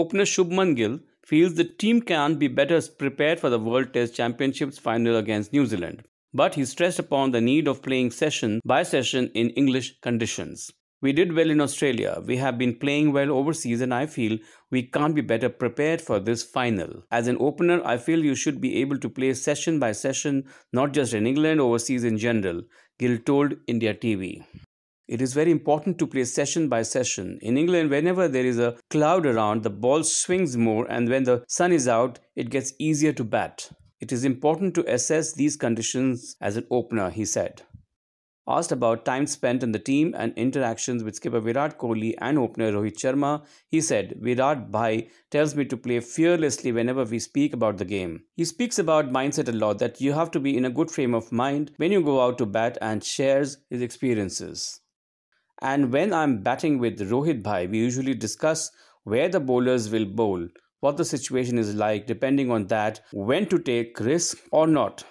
Opener Shubman Gill feels the team can be better prepared for the World Test Championships final against New Zealand, but he stressed upon the need of playing session by session in English conditions. We did well in Australia. We have been playing well overseas, and I feel we can't be better prepared for this final. As an opener, I feel you should be able to play session by session, not just in England, overseas in general, Gill told India TV. It is very important to play session by session. In England, whenever there is a cloud around, the ball swings more, and when the sun is out, it gets easier to bat. It is important to assess these conditions as an opener, he said. Asked about time spent in the team and interactions with skipper Virat Kohli and opener Rohit Sharma, he said, Virat Bhai tells me to play fearlessly whenever we speak about the game. He speaks about mindset a lot that you have to be in a good frame of mind when you go out to bat and shares his experiences. And when I'm batting with Rohit Bhai, we usually discuss where the bowlers will bowl, what the situation is like, depending on that, when to take risk or not.